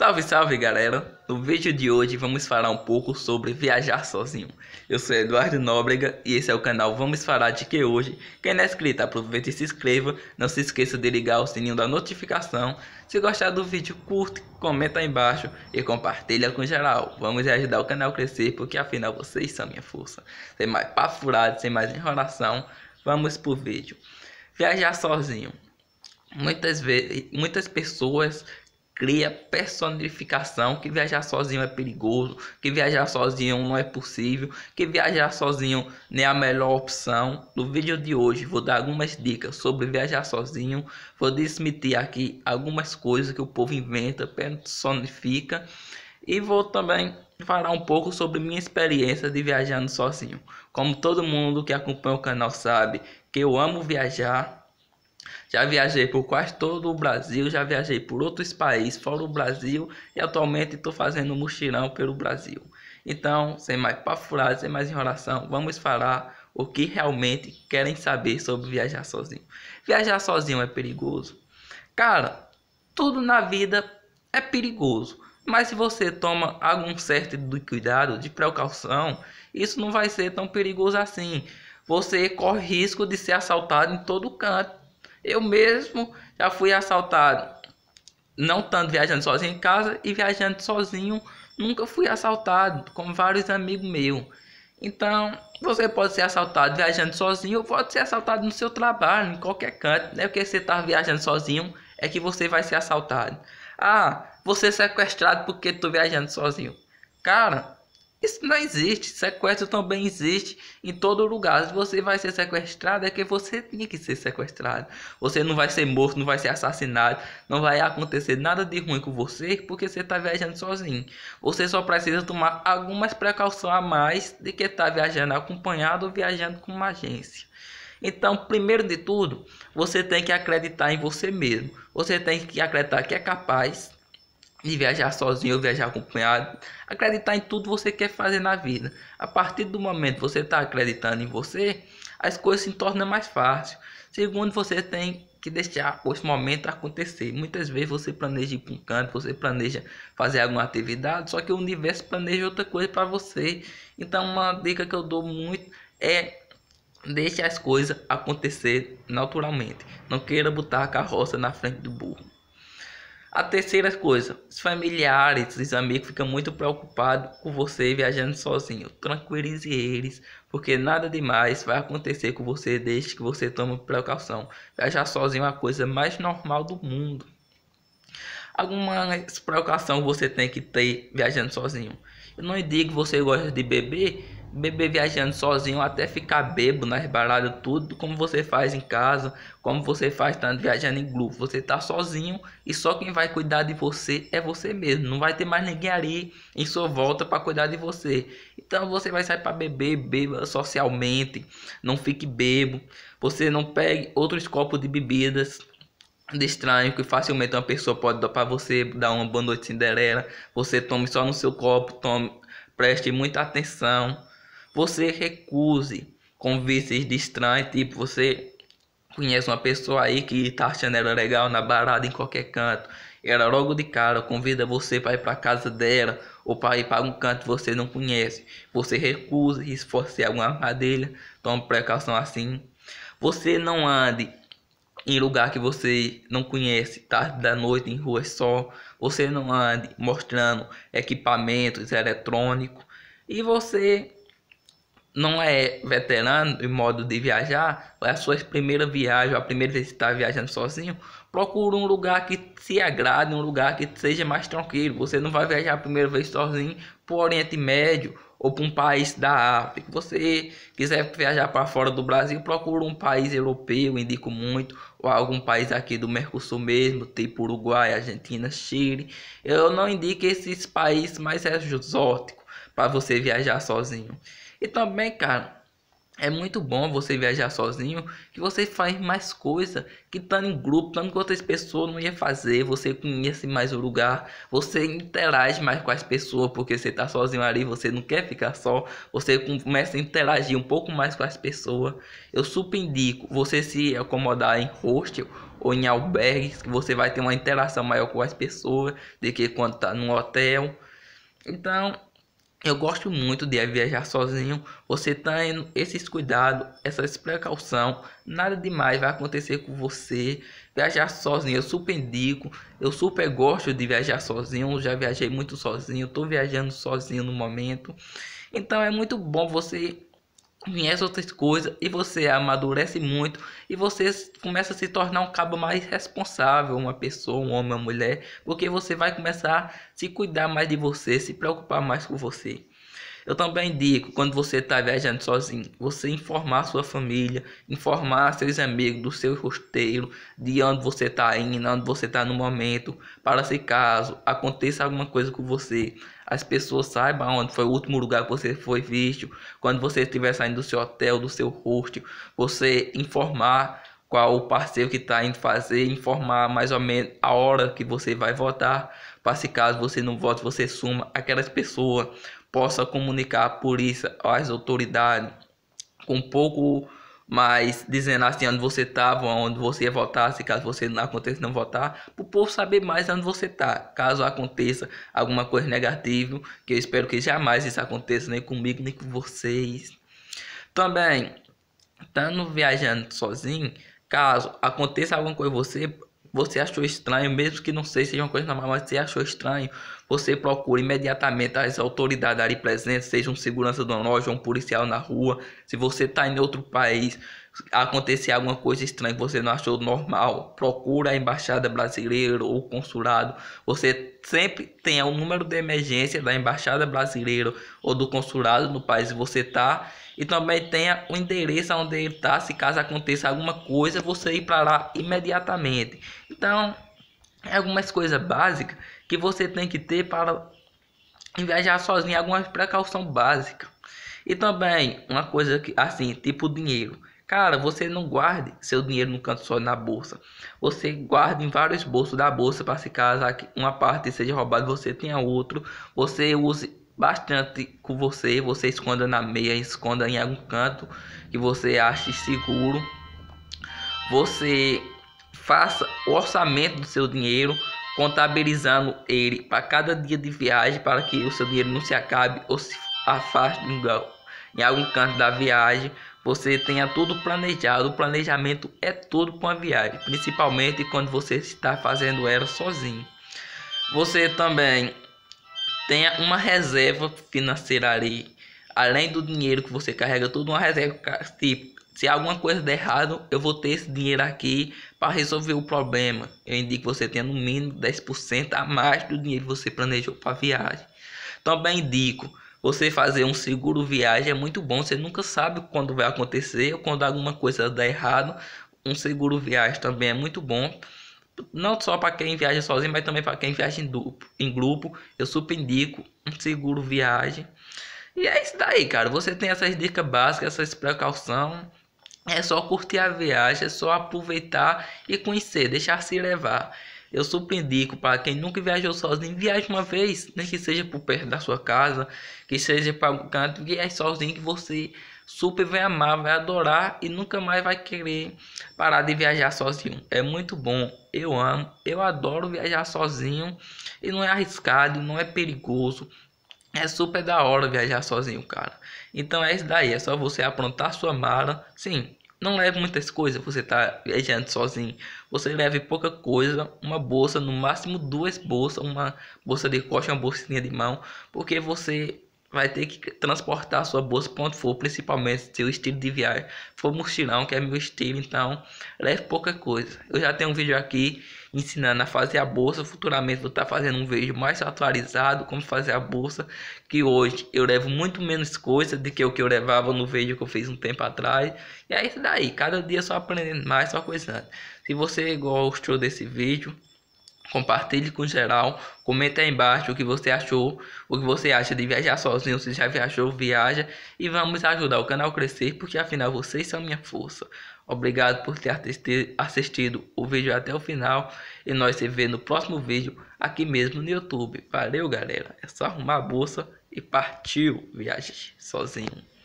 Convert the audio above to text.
Salve, salve galera! No vídeo de hoje vamos falar um pouco sobre viajar sozinho. Eu sou Eduardo Nóbrega e esse é o canal Vamos Falar de Que Hoje. Quem não é inscrito, aproveita e se inscreva. Não se esqueça de ligar o sininho da notificação. Se gostar do vídeo, curte, comenta aí embaixo e compartilha com geral. Vamos ajudar o canal a crescer porque afinal vocês são minha força. Sem mais pafurado, sem mais enrolação, vamos pro vídeo. Viajar sozinho. Muitas, vezes, muitas pessoas cria personificação que viajar sozinho é perigoso, que viajar sozinho não é possível, que viajar sozinho nem é a melhor opção. No vídeo de hoje vou dar algumas dicas sobre viajar sozinho, vou desmitir aqui algumas coisas que o povo inventa, personifica e vou também falar um pouco sobre minha experiência de viajando sozinho. Como todo mundo que acompanha o canal sabe que eu amo viajar, já viajei por quase todo o Brasil, já viajei por outros países fora o Brasil e atualmente estou fazendo um mochilão pelo Brasil. Então, sem mais papurado, sem mais enrolação, vamos falar o que realmente querem saber sobre viajar sozinho. Viajar sozinho é perigoso? Cara, tudo na vida é perigoso. Mas se você toma algum certo de cuidado, de precaução, isso não vai ser tão perigoso assim. Você corre risco de ser assaltado em todo canto eu mesmo já fui assaltado, não tanto viajando sozinho em casa e viajando sozinho, nunca fui assaltado, como vários amigos meus. Então, você pode ser assaltado viajando sozinho ou pode ser assaltado no seu trabalho, em qualquer canto. Não é porque você está viajando sozinho é que você vai ser assaltado. Ah, você é sequestrado porque estou viajando sozinho. Cara, isso não existe. Sequestro também existe em todo lugar. Se você vai ser sequestrado, é que você tinha que ser sequestrado. Você não vai ser morto, não vai ser assassinado, não vai acontecer nada de ruim com você porque você está viajando sozinho. Você só precisa tomar algumas precauções a mais de que está viajando acompanhado ou viajando com uma agência. Então, primeiro de tudo, você tem que acreditar em você mesmo. Você tem que acreditar que é capaz de viajar sozinho ou viajar acompanhado. Acreditar em tudo que você quer fazer na vida. A partir do momento que você está acreditando em você, as coisas se tornam mais fáceis. Segundo, você tem que deixar esse momento acontecer. Muitas vezes você planeja ir para um canto, você planeja fazer alguma atividade, só que o universo planeja outra coisa para você. Então, uma dica que eu dou muito é deixe as coisas acontecer naturalmente. Não queira botar a carroça na frente do burro. A terceira coisa, os familiares, os amigos ficam muito preocupados com você viajando sozinho. Tranquilize eles, porque nada demais vai acontecer com você desde que você tome precaução. Viajar sozinho é a coisa mais normal do mundo. Alguma precaução você tem que ter viajando sozinho. Eu não digo que você gosta de beber, beber viajando sozinho até ficar bebo nas né? baradas, tudo como você faz em casa, como você faz tanto viajando em grupo. Você tá sozinho e só quem vai cuidar de você é você mesmo. Não vai ter mais ninguém ali em sua volta para cuidar de você. Então você vai sair para beber, beba socialmente, não fique bebo. Você não pegue outros copos de bebidas de estranho que facilmente uma pessoa pode dar para você, dar uma boa noite Cinderela. Você tome só no seu copo, tome, preste muita atenção você recuse convites estranhos tipo você conhece uma pessoa aí que tá achando ela legal na barada em qualquer canto, ela logo de cara convida você para ir para casa dela ou para ir para um canto que você não conhece, você recusa e se for alguma armadilha, tome precaução assim. Você não ande em lugar que você não conhece, tarde da noite em rua só, você não ande mostrando equipamentos eletrônicos e você não é veterano em modo de viajar, é a sua primeira viagem, ou a primeira vez que está viajando sozinho, procura um lugar que se agrade, um lugar que seja mais tranquilo. Você não vai viajar a primeira vez sozinho para o Oriente Médio ou para um país da África. Você quiser viajar para fora do Brasil, procura um país europeu, indico muito, ou algum país aqui do Mercosul mesmo, tipo Uruguai, Argentina, Chile. Eu não indico esses países mais exóticos para você viajar sozinho. E também, cara, é muito bom você viajar sozinho, que você faz mais coisa que estando em grupo, estando com outras pessoas, não ia fazer. Você conhece mais o lugar, você interage mais com as pessoas, porque você está sozinho ali, você não quer ficar só. Você começa a interagir um pouco mais com as pessoas. Eu super indico você se acomodar em hostel ou em albergues, que você vai ter uma interação maior com as pessoas do que quando está num hotel. Então, eu gosto muito de viajar sozinho, você tá tendo esses cuidados, essas precaução, nada demais vai acontecer com você. Viajar sozinho, eu super indico, eu super gosto de viajar sozinho, já viajei muito sozinho, estou viajando sozinho no momento. Então é muito bom você conhece outras coisas e você amadurece muito e você começa a se tornar um cabo mais responsável, uma pessoa, um homem, uma mulher, porque você vai começar a se cuidar mais de você, se preocupar mais com você. Eu também indico, quando você está viajando sozinho, você informar sua família, informar seus amigos do seu roteiro, de onde você está indo, onde você está no momento, para se caso aconteça alguma coisa com você, as pessoas saibam onde foi o último lugar que você foi visto, quando você estiver saindo do seu hotel, do seu hostel, você informar qual o parceiro que está indo fazer, informar mais ou menos a hora que você vai votar, para se caso você não vote, você suma aquelas pessoas possa comunicar a polícia, as autoridades com um pouco mais dizendo assim onde você estava, onde você ia votar, se caso você não aconteça não votar, para o povo saber mais onde você está, caso aconteça alguma coisa negativa, que eu espero que jamais isso aconteça nem comigo nem com vocês. Também, estando viajando sozinho, caso aconteça alguma coisa com você, você achou estranho, mesmo que não seja uma coisa normal, mas você achou estranho, você procura imediatamente as autoridades ali presentes, seja um segurança do loja, um policial na rua. Se você está em outro país, acontecer alguma coisa estranha que você não achou normal, procura a embaixada brasileira ou o consulado. Você sempre tenha o um número de emergência da embaixada brasileira ou do consulado no país que você está e também tenha o endereço onde ele está, se caso aconteça alguma coisa, você ir para lá imediatamente. Então, é algumas coisas básicas que você tem que ter para viajar sozinho, algumas precaução básica. E também uma coisa que assim, tipo dinheiro. Cara, você não guarde seu dinheiro no canto só na bolsa. Você guarde em vários bolsos da bolsa para se caso uma parte seja roubada, você tenha outro. Você use bastante com você, você esconda na meia, esconda em algum canto que você ache seguro. Você faça o orçamento do seu dinheiro, contabilizando ele para cada dia de viagem para que o seu dinheiro não se acabe ou se afaste em algum canto da viagem você tenha tudo planejado. O planejamento é tudo para uma viagem, principalmente quando você está fazendo ela sozinho. Você também tenha uma reserva financeira ali, além do dinheiro que você carrega, tudo uma reserva tipo se alguma coisa der errado, eu vou ter esse dinheiro aqui para resolver o problema. Eu indico que você tenha no mínimo 10% a mais do dinheiro que você planejou para a viagem. Também indico você fazer um seguro viagem é muito bom. Você nunca sabe quando vai acontecer ou quando alguma coisa dá errado. Um seguro viagem também é muito bom. Não só para quem viaja sozinho, mas também para quem viaja em, duplo, em grupo. Eu super indico um seguro viagem. E é isso daí, cara. Você tem essas dicas básicas, essas precauções. É só curtir a viagem, é só aproveitar e conhecer, deixar se levar. Eu super para quem nunca viajou sozinho, viaje uma vez, nem que seja por perto da sua casa, que seja para o canto, viaje sozinho que você super vai amar, vai adorar e nunca mais vai querer parar de viajar sozinho. É muito bom, eu amo, eu adoro viajar sozinho e não é arriscado, não é perigoso. É super da hora viajar sozinho, cara. Então é isso daí, é só você aprontar sua mala. Sim, não leve muitas coisas, você está viajando sozinho. Você leve pouca coisa, uma bolsa, no máximo duas bolsas, uma bolsa de coxa, uma bolsinha de mão, porque você vai ter que transportar sua bolsa para onde for, principalmente se o estilo de viagem for mochilão, que é meu estilo, então leve pouca coisa. Eu já tenho um vídeo aqui ensinando a fazer a bolsa, futuramente vou estar tá fazendo um vídeo mais atualizado como fazer a bolsa, que hoje eu levo muito menos coisa do que o que eu levava no vídeo que eu fiz um tempo atrás. E é isso daí, cada dia só aprendendo mais, só coisando. Se você gostou desse vídeo, Compartilhe com geral, comenta aí embaixo o que você achou, o que você acha de viajar sozinho, se já viajou, viaja e vamos ajudar o canal a crescer, porque afinal vocês são minha força. Obrigado por ter assistido o vídeo até o final e nós se vê no próximo vídeo aqui mesmo no YouTube. Valeu, galera. É só arrumar a bolsa e partiu viaje sozinho.